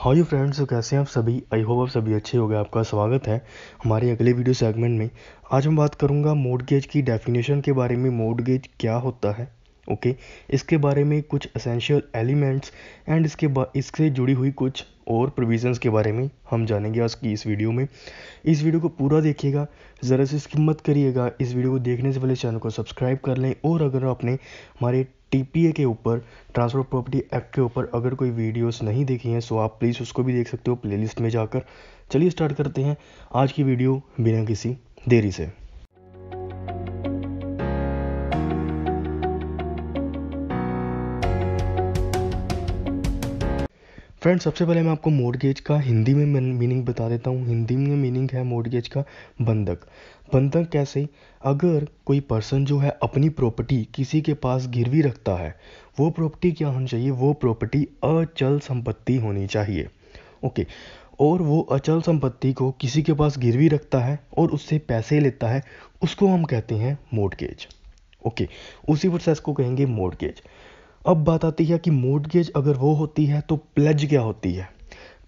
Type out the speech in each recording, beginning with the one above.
हाँ you friends कैसे हैं आप सभी आई होप आप सभी अच्छे हो गए आपका स्वागत है हमारे अगले वीडियो सेगमेंट में आज हम बात करूंगा मोडगेज की डेफिनेशन के बारे में मोडगेज क्या होता है ओके इसके बारे में कुछ असेंशियल एलिमेंट्स एंड इसके इससे जुड़ी हुई कुछ और प्रोविजंस के बारे में हम जानेंगे आज की इस वीडियो में इस वीडियो को पूरा देखिएगा ज़रा से इसकी मत करिएगा इस वीडियो को देखने से पहले चैनल को सब्सक्राइब कर लें और अगर आपने हमारे टी के ऊपर ट्रांसफर प्रॉपर्टी एक्ट के ऊपर अगर कोई वीडियोस नहीं देखी हैं सो आप प्लीज़ उसको भी देख सकते हो प्लेलिस्ट में जाकर चलिए स्टार्ट करते हैं आज की वीडियो बिना किसी देरी से फ्रेंड्स सबसे पहले मैं आपको मोडगेज का हिंदी में मीनिंग बता देता हूँ हिंदी में मीनिंग है मोडगेज का बंधक बंधक कैसे अगर कोई पर्सन जो है अपनी प्रॉपर्टी किसी के पास गिरवी रखता है वो प्रॉपर्टी क्या होनी चाहिए वो प्रॉपर्टी अचल संपत्ति होनी चाहिए ओके और वो अचल संपत्ति को किसी के पास गिरवी रखता है और उससे पैसे लेता है उसको हम कहते हैं मोडगेज ओके उसी प्रोसेस को कहेंगे मोडगेज अब बात आती है कि मोड गेज अगर वो होती है तो प्लेज क्या होती है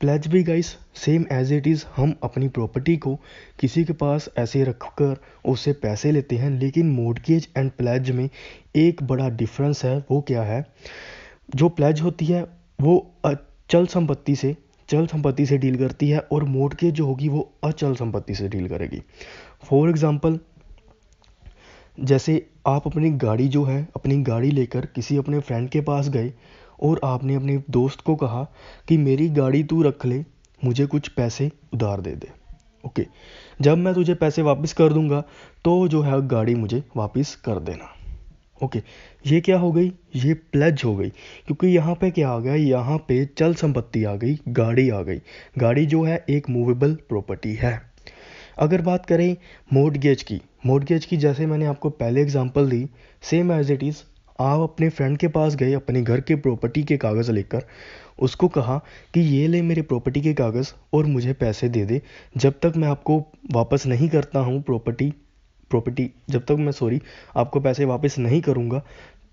प्लेज भी guys same as it is हम अपनी प्रॉपर्टी को किसी के पास ऐसे रख कर उससे पैसे लेते हैं लेकिन मोडगेज एंड प्लेज में एक बड़ा डिफरेंस है वो क्या है जो प्लेज होती है वो अचल संपत्ति से चल संपत्ति से डील करती है और मोडगेज जो होगी वो अचल संपत्ति से डील करेगी फॉर एग्ज़ाम्पल जैसे आप अपनी गाड़ी जो है अपनी गाड़ी लेकर किसी अपने फ्रेंड के पास गए और आपने अपने दोस्त को कहा कि मेरी गाड़ी तू रख ले मुझे कुछ पैसे उधार दे दे ओके जब मैं तुझे पैसे वापस कर दूंगा तो जो है गाड़ी मुझे वापस कर देना ओके ये क्या हो गई ये प्लेज हो गई क्योंकि यहाँ पे क्या आ गया यहाँ पे चल संपत्ति आ गई गाड़ी आ गई गाड़ी जो है एक मूवेबल प्रॉपर्टी है अगर बात करें मोडगेज की मोर्गेज की जैसे मैंने आपको पहले एग्जांपल दी सेम एज इट इज़ आप अपने फ्रेंड के पास गए अपने घर के प्रॉपर्टी के कागज़ लेकर उसको कहा कि ये ले मेरे प्रॉपर्टी के कागज़ और मुझे पैसे दे दे जब तक मैं आपको वापस नहीं करता हूँ प्रॉपर्टी प्रॉपर्टी जब तक मैं सॉरी आपको पैसे वापस नहीं करूँगा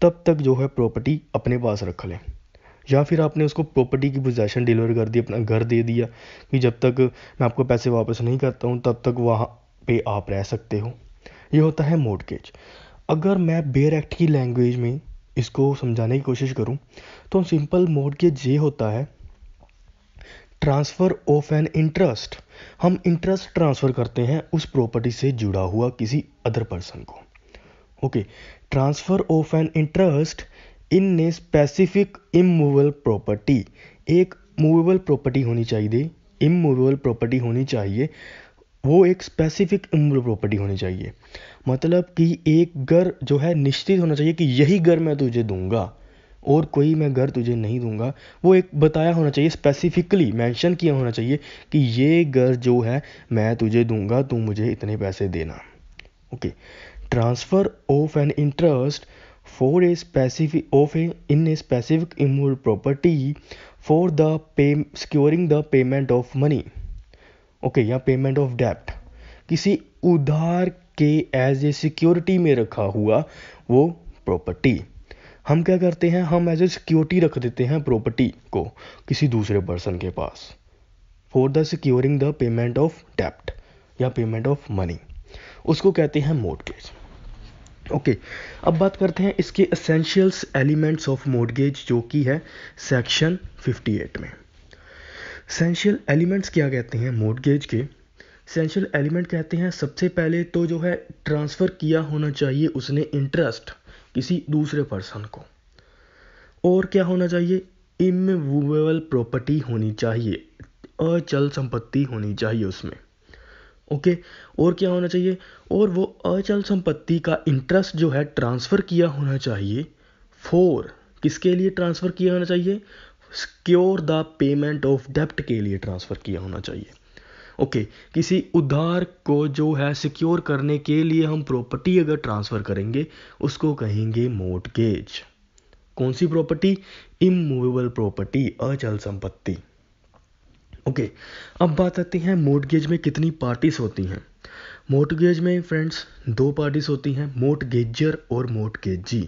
तब तक जो है प्रॉपर्टी अपने पास रख लें या फिर आपने उसको प्रॉपर्टी की पोजेशन डिलीवर कर दी अपना घर दे दिया कि जब तक मैं आपको पैसे वापस नहीं करता हूँ तब तक वहाँ पे आप रह सकते हो ये होता है मोडगेज अगर मैं बेयर एक्ट की लैंग्वेज में इसको समझाने की कोशिश करूं तो सिंपल मोडगेज ये होता है ट्रांसफ़र ऑफ एन इंटरेस्ट हम इंटरेस्ट ट्रांसफ़र करते हैं उस प्रॉपर्टी से जुड़ा हुआ किसी अदर पर्सन को okay transfer of an interest in a specific immovable property एक मूवेबल प्रॉपर्टी होनी चाहिए इमूवेबल प्रॉपर्टी होनी चाहिए वो एक स्पेसिफिक इमूवेबल प्रॉपर्टी होनी चाहिए मतलब कि एक घर जो है निश्चित होना चाहिए कि यही घर मैं तुझे दूंगा और कोई मैं घर तुझे नहीं दूंगा वो एक बताया होना चाहिए स्पेसिफिकली मेंशन किया होना चाहिए कि ये घर जो है मैं तुझे दूंगा तू मुझे इतने पैसे देना okay transfer of an interest for a specific of a in a specific immovable property for the pay securing the payment of money okay या पेमेंट ऑफ डेप्ट किसी उधार के एज ए सिक्योरिटी में रखा हुआ वो प्रॉपर्टी हम क्या करते हैं हम एज ए सिक्योरिटी रख देते हैं प्रॉपर्टी को किसी दूसरे पर्सन के पास for the securing the payment of डेप्ट या पेमेंट ऑफ मनी उसको कहते हैं मोडगेज ओके अब बात करते हैं इसके असेंशियल्स एलिमेंट्स ऑफ मोडगेज जो कि है सेक्शन 58 में सेंशियल एलिमेंट्स क्या कहते हैं मोडगेज के सेंशियल एलिमेंट कहते हैं सबसे पहले तो जो है ट्रांसफ़र किया होना चाहिए उसने इंटरेस्ट किसी दूसरे पर्सन को और क्या होना चाहिए इमूवेबल प्रॉपर्टी होनी चाहिए अचल संपत्ति होनी चाहिए उसमें ओके okay, और क्या होना चाहिए और वो अचल संपत्ति का इंटरेस्ट जो है ट्रांसफ़र किया होना चाहिए फोर किसके लिए ट्रांसफ़र किया होना चाहिए सिक्योर द पेमेंट ऑफ डेप्ट के लिए ट्रांसफ़र किया होना चाहिए ओके okay, किसी उधार को जो है सिक्योर करने के लिए हम प्रॉपर्टी अगर ट्रांसफ़र करेंगे उसको कहेंगे मोटगेज कौन सी प्रॉपर्टी इमूवेबल प्रॉपर्टी अचल संपत्ति ओके okay, अब बात आती है मोटगेज में कितनी पार्टीज होती हैं मोटगेज में फ्रेंड्स दो पार्टीज होती हैं मोटगेजर और मोटगेजी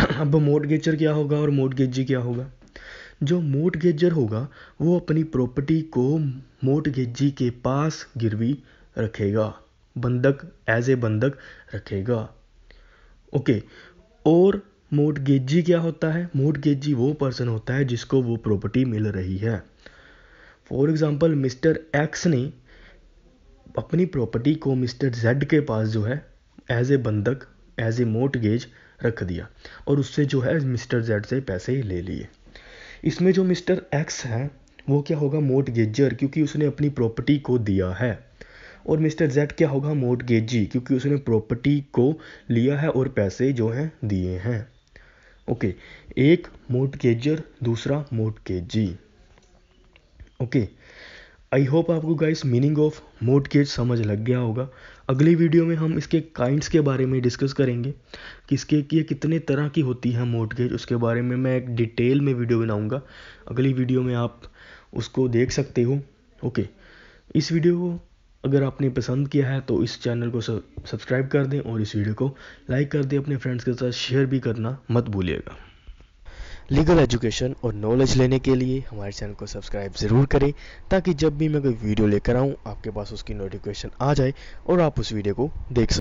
अब मोटगेजर क्या होगा और मोटगेजी क्या होगा जो गेजर होगा वो अपनी प्रॉपर्टी को मोर्टगेजी के पास गिरवी रखेगा बंधक एज ए बंधक रखेगा ओके और मोर्टगेजी क्या होता है मोर्टगेजी वो पर्सन होता है जिसको वो प्रॉपर्टी मिल रही है फॉर एग्जांपल मिस्टर एक्स ने अपनी प्रॉपर्टी को मिस्टर जेड के पास जो है एज ए बंधक एज ए गेज रख दिया और उससे जो है मिस्टर जेड से पैसे ले लिए इसमें जो मिस्टर एक्स हैं वो क्या होगा मोट गेजर क्योंकि उसने अपनी प्रॉपर्टी को दिया है और मिस्टर जेड क्या होगा मोट गेजी क्योंकि उसने प्रॉपर्टी को लिया है और पैसे जो हैं दिए हैं ओके एक गेजर दूसरा गेजी ओके आई होप आपको गाइस मीनिंग ऑफ मोडगेज समझ लग गया होगा अगली वीडियो में हम इसके काइंड्स के बारे में डिस्कस करेंगे कि इसके कि ये कितने तरह की होती है मोडगेज उसके बारे में मैं एक डिटेल में वीडियो बनाऊंगा अगली वीडियो में आप उसको देख सकते हो ओके इस वीडियो को अगर आपने पसंद किया है तो इस चैनल को सब्सक्राइब कर दें और इस वीडियो को लाइक कर दें अपने फ्रेंड्स के साथ शेयर भी करना मत भूलिएगा लीगल एजुकेशन और नॉलेज लेने के लिए हमारे चैनल को सब्सक्राइब ज़रूर करें ताकि जब भी मैं कोई वीडियो लेकर आऊँ आपके पास उसकी नोटिफिकेशन आ जाए और आप उस वीडियो को देख सकें